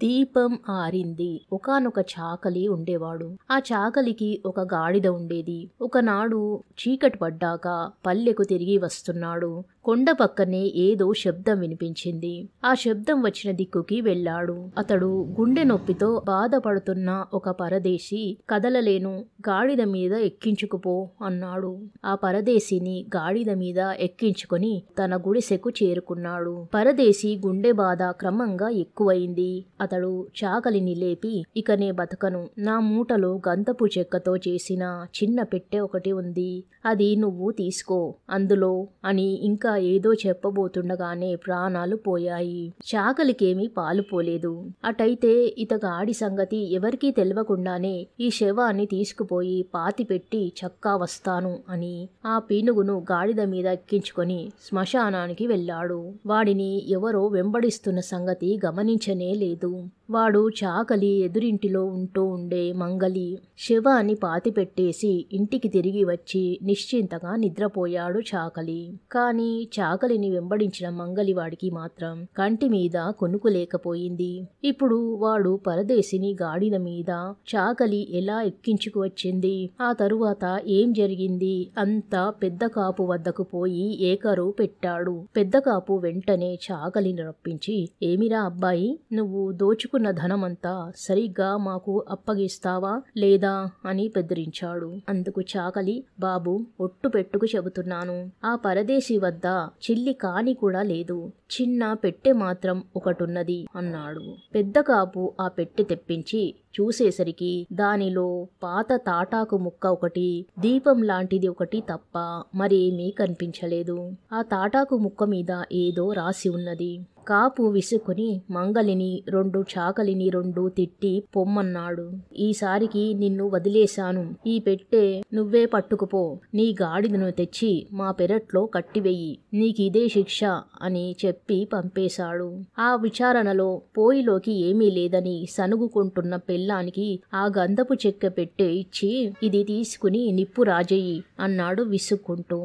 దీపం ఆరింది ఒకనొక చాకలి ఉండేవాడు ఆ చాకలికి ఒక గాడిద ఉండేది ఒకనాడు చీకటి పడ్డాక పల్లెకు తిరిగి వస్తున్నాడు కొండ పక్కనే ఏదో శబ్దం వినిపించింది ఆ శబ్దం వచ్చిన దిక్కుకి వెళ్ళాడు అతడు గుండె నొప్పితో బాధపడుతున్న ఒక పరదేశి కదలలేను గాడిద మీద ఎక్కించుకుపో అన్నాడు ఆ పరదేశిని గాడిద మీద ఎక్కించుకొని తన గుడిసెకు చేరుకున్నాడు పరదేశి గుండె బాధ క్రమంగా ఎక్కువైంది అతడు చాకలిని లేపి ఇకనే బతకను నా మూటలో గంతపు చెక్కతో చేసిన చిన్న పెట్టె ఒకటి ఉంది అది నువ్వు తీసుకో అందులో అని ఇంకా ఇంకా ఏదో చెప్పబోతుండగానే ప్రాణాలు పోయాయి చాకలికేమీ పాలు పోలేదు అటైతే ఇతగాడి సంగతి ఎవరికీ తెలియకుండానే ఈ శవాన్ని తీసుకుపోయి పాతిపెట్టి చక్కా వస్తాను అని ఆ పీనుగును గాడిద మీద ఎక్కించుకొని శ్మశానానికి వెళ్ళాడు వాడిని ఎవరో వెంబడిస్తున్న సంగతి గమనించనే లేదు వాడు చాకలి ఎదురింటిలో ఉంటూ ఉండే మంగలి శవాన్ని పాతిపెట్టేసి ఇంటికి తిరిగి వచ్చి నిశ్చింతగా నిద్రపోయాడు చాకలి కానీ చాకలిని వెంబడించిన మంగలివాడికి మాత్రం కంటి మీద కొనుక్కులేకపోయింది ఇప్పుడు వాడు పరదేశిని గాడిన మీద చాకలి ఎలా ఎక్కించుకు వచ్చింది ఆ తరువాత ఏం జరిగింది అంతా పెద్ద కాపు వద్దకు పోయి ఏకరు పెట్టాడు పెద్ద కాపు వెంటనే చాకలిని రప్పించి ఏమిరా అబ్బాయి నువ్వు దోచుకున్న ధనమంతా సరిగ్గా మాకు అప్పగిస్తావా లేదా అని బెదిరించాడు అందుకు చాకలి బాబు ఒట్టు పెట్టుకు చెబుతున్నాను ఆ పరదేశి వద్ద కూడా చిల్లి కాని కూడా లేదు చిన్న పెట్టె మాత్రం ఒకటున్నది అన్నాడు పెద్ద కాపు ఆ పెట్టె తెప్పించి చూసేసరికి దానిలో పాత తాటాకు ముక్క ఒకటి దీపం లాంటిది ఒకటి తప్ప మరేమీ కనిపించలేదు ఆ తాటాకు ముక్క మీద ఏదో రాసి ఉన్నది కాపు విసుకుని మంగలిని రెండు చాకలిని రెండు తిట్టి పొమ్మన్నాడు ఈసారికి నిన్ను వదిలేశాను ఈ పెట్టే నువ్వే పట్టుకుపో నీ గాడిదను తెచ్చి మా పెరట్లో కట్టివెయ్యి నీకిదే శిక్ష అని చెప్పి పంపేశాడు ఆ విచారణలో పోయిలోకి ఏమీ లేదని సనుగుకుంటున్న పెళ్ళానికి ఆ గంధపు చెక్క పెట్టే ఇచ్చి ఇది తీసుకుని నిప్పు రాజయ్యి అన్నాడు విసుక్కుంటూ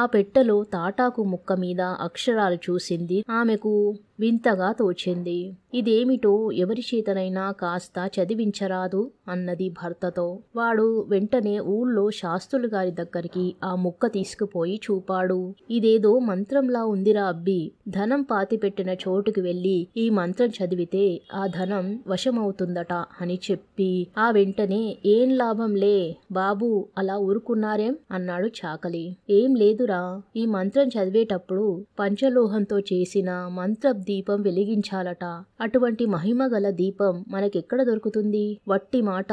ఆ పెట్టెలో తాటాకు ముక్క మీద అక్షరాలు చూసింది ఆమెకు వింతగా తోచింది ఇదేమిటో ఎవరి చేతనైనా కాస్త చదివించరాదు అన్నది భర్తతో వాడు వెంటనే ఊళ్ళో శాస్త్రులు గారి దగ్గరికి ఆ ముక్క తీసుకుపోయి చూపాడు ఇదేదో మంత్రంలా ఉందిరా అబ్బి ధనం పాతిపెట్టిన చోటుకి వెళ్ళి ఈ మంత్రం చదివితే ఆ ధనం వశమవుతుందట అని చెప్పి ఆ వెంటనే ఏం లాభంలే బాబు అలా ఊరుకున్నారేం అన్నాడు చాకలి ఏం లేదు లేదురా ఈ మంత్రం చదివేటప్పుడు పంచలోహంతో చేసిన మంత్ర దీపం వెలిగించాలట అటువంటి మహిమ గల దీపం మనకెక్కడ దొరుకుతుంది వట్టి మాట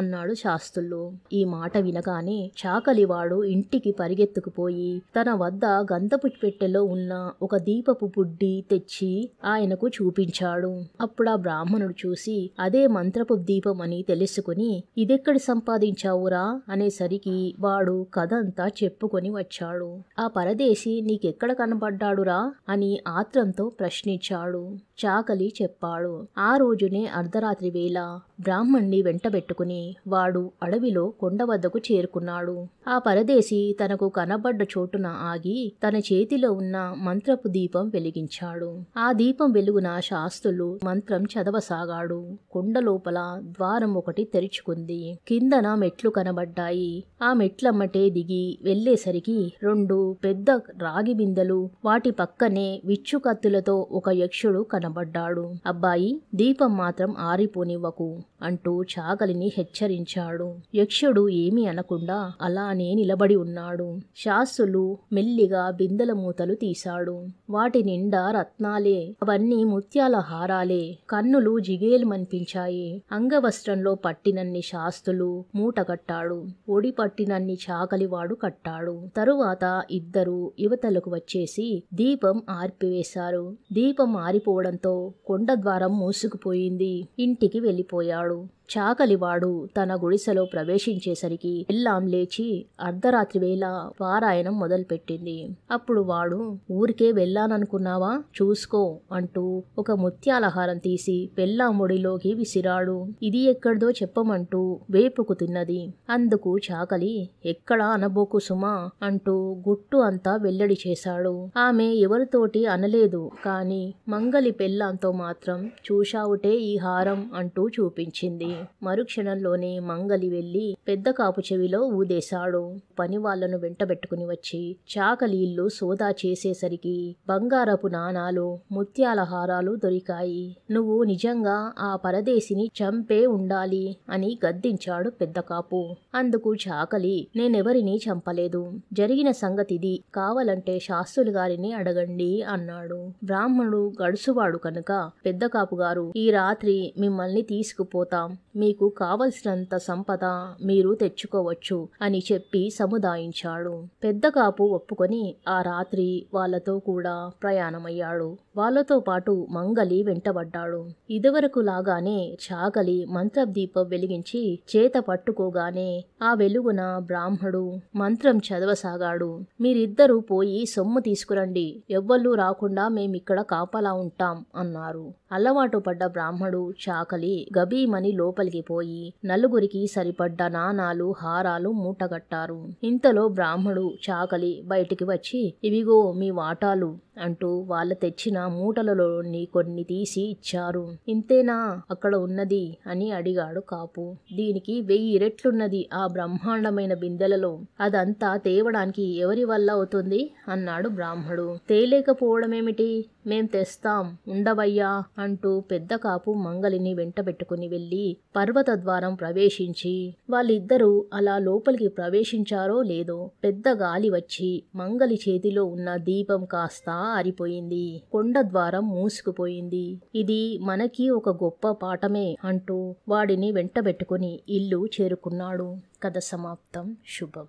అన్నాడు శాస్త్రులు ఈ మాట వినగానే చాకలివాడు ఇంటికి పరిగెత్తుకుపోయి తన వద్ద గంధపు పెట్టెలో ఉన్న ఒక దీపపు బుడ్డి తెచ్చి ఆయనకు చూపించాడు అప్పుడు ఆ బ్రాహ్మణుడు చూసి అదే మంత్రపు దీపం అని తెలుసుకుని ఇదెక్కడ సంపాదించావురా అనేసరికి వాడు కథంతా చెప్పుకొని వచ్చాడు ఆ పరదేశి నీకెక్కడ కనబడ్డాడురా అని ఆత్రంతో ప్రశ్నించాడు చాకలి చెప్పాడు ఆ రోజునే అర్ధరాత్రి వేళ బ్రాహ్మణ్ణి వెంటబెట్టుకుని వాడు అడవిలో కొండ వద్దకు చేరుకున్నాడు ఆ పరదేశి తనకు కనబడ్డ చోటున ఆగి తన చేతిలో ఉన్న మంత్రపు దీపం వెలిగించాడు ఆ దీపం వెలుగున శాస్త్రులు మంత్రం చదవసాగాడు కొండ లోపల ద్వారం ఒకటి తెరుచుకుంది కిందన మెట్లు కనబడ్డాయి ఆ మెట్లమ్మటే దిగి వెళ్లేసరికి రెండు రెండు పెద్ద రాగి బిందెలు వాటి పక్కనే విచ్చుకత్తులతో ఒక యక్షుడు కనబడ్డాడు అబ్బాయి దీపం మాత్రం ఆరిపోనివ్వకు అంటూ చాకలిని హెచ్చరించాడు యక్షుడు ఏమీ అనకుండా అలానే నిలబడి ఉన్నాడు శాస్సులు మెల్లిగా బిందెల మూతలు తీశాడు వాటి నిండా రత్నాలే అవన్నీ ముత్యాల హారాలే కన్నులు జిగేలుమనిపించాయి అంగవస్త్రంలో పట్టినన్ని శాస్తులు మూటగట్టాడు ఒడి పట్టినన్ని చాకలివాడు కట్టాడు తరువాత ఇద్దరు యువతలకు వచ్చేసి దీపం ఆర్పివేశారు దీపం ఆరిపోవడంతో కొండ ద్వారం మూసుకుపోయింది ఇంటికి వెళ్ళిపోయాడు చాకలివాడు తన గుడిసెలో ప్రవేశించేసరికి ఎల్లాం లేచి అర్ధరాత్రి వేళ పారాయణం మొదలుపెట్టింది అప్పుడు వాడు ఊరికే వెళ్ళాననుకున్నావా చూసుకో అంటూ ఒక ముత్యాలహారం తీసి పెళ్ళాముడిలోకి విసిరాడు ఇది ఎక్కడిదో చెప్పమంటూ వేపుకు తిన్నది అందుకు చాకలి ఎక్కడా అనబోకు సుమా అంటూ గుట్టు అంతా వెల్లడి చేశాడు ఆమె ఎవరితోటి అనలేదు కాని మంగలి పెళ్ళాంతో మాత్రం చూశావుటే ఈ హారం అంటూ చూపించింది మరుక్షణంలోనే మంగలి వెళ్ళి పెద్ద కాపు చెవిలో ఊదేశాడు పని వాళ్లను వెంటబెట్టుకుని వచ్చి చాకలీళ్లు సోదా చేసేసరికి బంగారపు నాణాలు ముత్యాల హారాలు దొరికాయి నువ్వు నిజంగా ఆ పరదేశిని చంపే ఉండాలి అని గద్దించాడు పెద్ద కాపు అందుకు చాకలి నేనెవరిని చంపలేదు జరిగిన సంగతిది కావాలంటే శాస్త్రులు గారిని అడగండి అన్నాడు బ్రాహ్మణుడు గడుసువాడు కనుక పెద్ద కాపు గారు ఈ రాత్రి మిమ్మల్ని తీసుకుపోతాం మీకు కావలసినంత సంపద మీరు తెచ్చుకోవచ్చు అని చెప్పి సముదాయించాడు పెద్దకాపు ఒప్పుకొని ఆ రాత్రి వాళ్లతో కూడా ప్రయాణమయ్యాడు వాళ్లతో పాటు మంగలి వెంటబడ్డాడు ఇదివరకు లాగానే చాకలి మంత్రదీపం వెలిగించి చేత పట్టుకోగానే ఆ వెలుగున బ్రాహ్మడు మంత్రం చదవసాగాడు మీరిద్దరూ పోయి సొమ్ము తీసుకురండి ఎవ్వళ్ళు రాకుండా మేమిక్కడ కాపలా ఉంటాం అన్నారు అలవాటు పడ్డ బ్రాహ్మడు చాకలి గబీమని లోపలికి పోయి నలుగురికి సరిపడ్డ నాణాలు హారాలు మూటగట్టారు ఇంతలో బ్రాహ్మడు చాకలి బయటికి వచ్చి ఇవిగో మీ వాటాలు అంటూ వాళ్ళ తెచ్చిన మూటలలోని కొన్ని తీసి ఇచ్చారు ఇంతేనా అక్కడ ఉన్నది అని అడిగాడు కాపు దీనికి వెయ్యి రెట్లున్నది ఆ బ్రహ్మాండమైన బిందెలలో అదంతా తేవడానికి ఎవరి వల్ల అవుతుంది అన్నాడు బ్రాహ్మడు తేలేకపోవడమేమిటి మేం తెస్తాం ఉండవయ్యా అంటూ పెద్ద కాపు మంగలిని వెంటబెట్టుకుని వెళ్ళి పర్వత ద్వారం ప్రవేశించి వాళ్ళిద్దరూ అలా లోపలికి ప్రవేశించారో లేదో పెద్ద గాలి వచ్చి మంగలి చేతిలో ఉన్న దీపం కాస్త ఆరిపోయింది కొండ ద్వారం మూసుకుపోయింది ఇది మనకి ఒక గొప్ప పాఠమే అంటూ వాడిని వెంటబెట్టుకుని ఇల్లు చేరుకున్నాడు కథ సమాప్తం శుభం